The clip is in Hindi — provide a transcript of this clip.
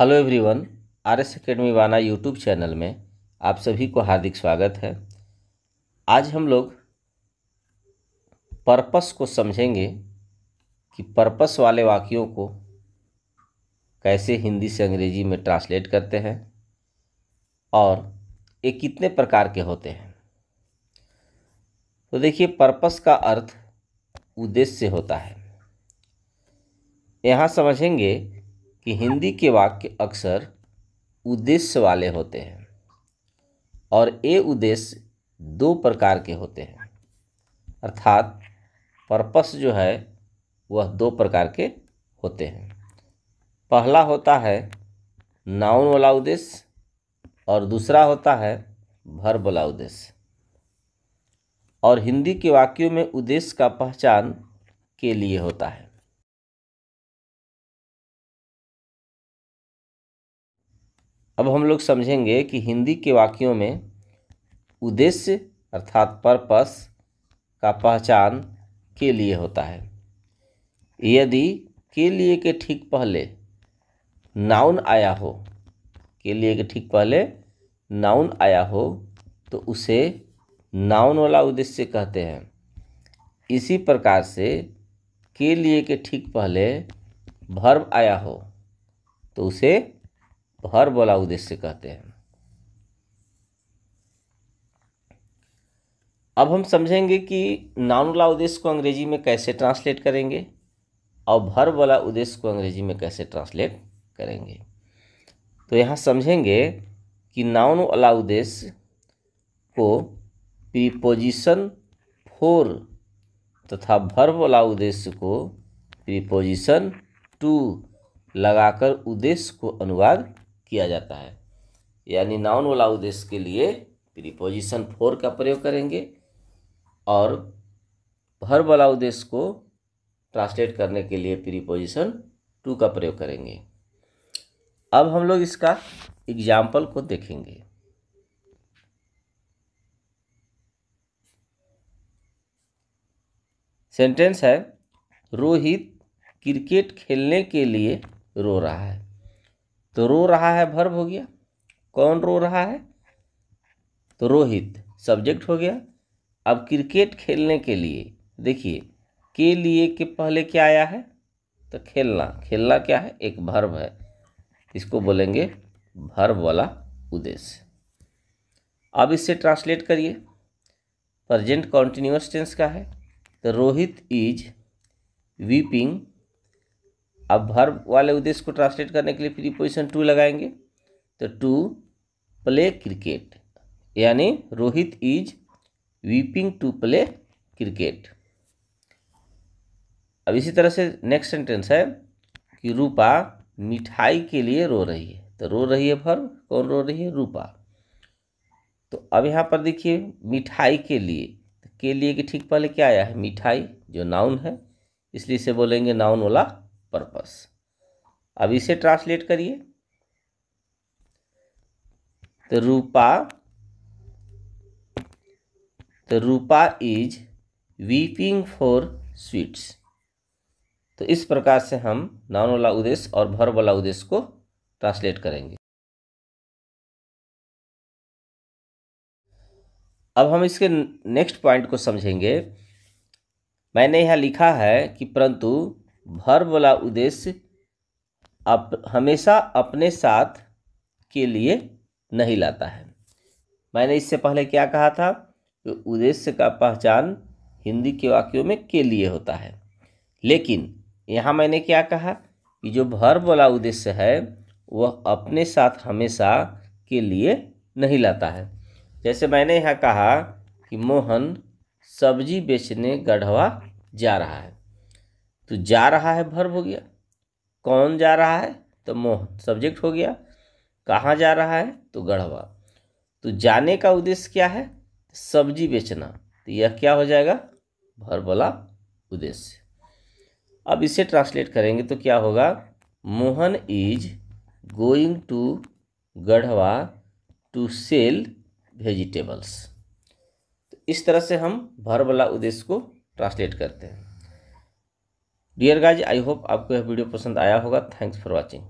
हेलो एवरीवन आरएस एकेडमी वाना यूट्यूब चैनल में आप सभी को हार्दिक स्वागत है आज हम लोग पर्पस को समझेंगे कि पर्पस वाले वाक्यों को कैसे हिंदी से अंग्रेजी में ट्रांसलेट करते हैं और ये कितने प्रकार के होते हैं तो देखिए पर्पस का अर्थ उद्देश्य होता है यहाँ समझेंगे कि हिंदी के वाक्य अक्सर उद्देश्य वाले होते हैं और ये उद्देश्य दो प्रकार के होते हैं अर्थात पर्पस जो है वह दो प्रकार के होते हैं पहला होता है नाउन वाला उद्देश्य और दूसरा होता है भर वाला उद्देश्य और हिंदी के वाक्यों में उद्देश्य का पहचान के लिए होता है अब हम लोग समझेंगे कि हिंदी के वाक्यों में उद्देश्य अर्थात पर्पस का पहचान के लिए होता है यदि के लिए के ठीक पहले नाउन आया हो के लिए के ठीक पहले नाउन आया हो तो उसे नाउन वाला उद्देश्य कहते हैं इसी प्रकार से के लिए के ठीक पहले भर्व आया हो तो उसे तो हर बोला उद्देश्य कहते हैं अब हम समझेंगे कि वाला उद्देश्य को अंग्रेजी में कैसे ट्रांसलेट करेंगे और भर वाला उद्देश्य को अंग्रेजी में कैसे ट्रांसलेट करेंगे तो यहाँ समझेंगे कि नाउन वाला उद्देश्य को प्रीपोजिशन फोर तथा भर वाला उद्देश्य को प्रीपोजिशन टू लगाकर उद्देश्य को अनुवाद किया जाता है यानी नाउन वाला उद्देश्य के लिए प्रीपोजिशन फोर का प्रयोग करेंगे और भर वाला उद्देश्य को ट्रांसलेट करने के लिए प्रीपोजिशन टू का प्रयोग करेंगे अब हम लोग इसका एग्जाम्पल को देखेंगे सेंटेंस है रोहित क्रिकेट खेलने के लिए रो रहा है तो रो रहा है भर्ब हो गया कौन रो रहा है तो रोहित सब्जेक्ट हो गया अब क्रिकेट खेलने के लिए देखिए के लिए के पहले क्या आया है तो खेलना खेलना क्या है एक भर्ब है इसको बोलेंगे भर्ब वाला उद्देश्य अब इससे ट्रांसलेट करिए प्रजेंट कॉन्टिन्यूस टेंस का है तो रोहित इज वीपिंग अब भर्ब वाले उद्देश्य को ट्रांसलेट करने के लिए फिर पोजिशन टू लगाएंगे तो टू प्ले क्रिकेट यानी Rohit is weeping to play cricket अब इसी तरह से नेक्स्ट सेंटेंस है कि रूपा मिठाई के लिए रो रही है तो रो रही है भर कौन रो रही है रूपा तो अब यहाँ पर देखिए मिठाई के लिए तो के लिए के ठीक पहले क्या आया है मिठाई जो नाउन है इसलिए इसे बोलेंगे नाउन वाला पर्पस अब इसे ट्रांसलेट करिए तो रूपा तो Rupa is weeping for sweets तो इस प्रकार से हम नॉन वाला उद्देश्य और भर वाला उद्देश्य को ट्रांसलेट करेंगे अब हम इसके नेक्स्ट पॉइंट को समझेंगे मैंने यहां लिखा है कि परंतु भर वाला उद्देश्य अप, हमेशा अपने साथ के लिए नहीं लाता है मैंने इससे पहले क्या कहा था कि उद्देश्य का पहचान हिंदी के वाक्यों में के लिए होता है लेकिन यहाँ मैंने क्या कहा कि जो भर वाला उद्देश्य है वह अपने साथ हमेशा के लिए नहीं लाता है जैसे मैंने यहाँ कहा कि मोहन सब्जी बेचने गढ़वा जा रहा है तो जा रहा है भर्व हो गया कौन जा रहा है तो मोह सब्जेक्ट हो गया कहाँ जा रहा है तो गढ़वा तो जाने का उद्देश्य क्या है सब्जी बेचना तो यह क्या हो जाएगा भर वाला उद्देश्य अब इसे ट्रांसलेट करेंगे तो क्या होगा Mohan is going to Garhwa to sell vegetables तो इस तरह से हम भर वाला उद्देश्य को ट्रांसलेट करते हैं डियर गाइज आई होप आपको यह वीडियो पसंद आया होगा थैंक्स फॉर वॉचिंग